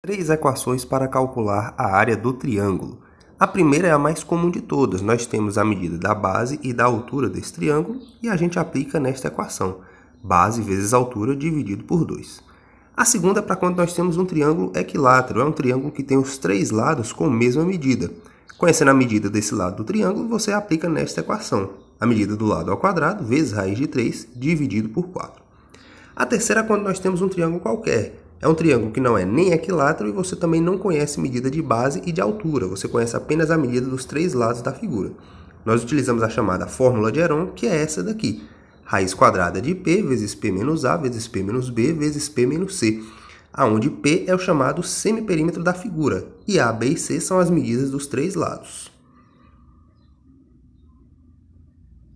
três equações para calcular a área do triângulo. A primeira é a mais comum de todas. Nós temos a medida da base e da altura desse triângulo e a gente aplica nesta equação. Base vezes altura dividido por 2. A segunda é para quando nós temos um triângulo equilátero. É um triângulo que tem os três lados com a mesma medida. Conhecendo a medida desse lado do triângulo, você aplica nesta equação. A medida do lado ao quadrado vezes raiz de 3 dividido por 4. A terceira é quando nós temos um triângulo qualquer. É um triângulo que não é nem equilátero e você também não conhece medida de base e de altura, você conhece apenas a medida dos três lados da figura. Nós utilizamos a chamada fórmula de Heron, que é essa daqui. Raiz quadrada de P vezes P menos A vezes P menos B vezes P menos C, aonde P é o chamado semiperímetro da figura, e A, B e C são as medidas dos três lados.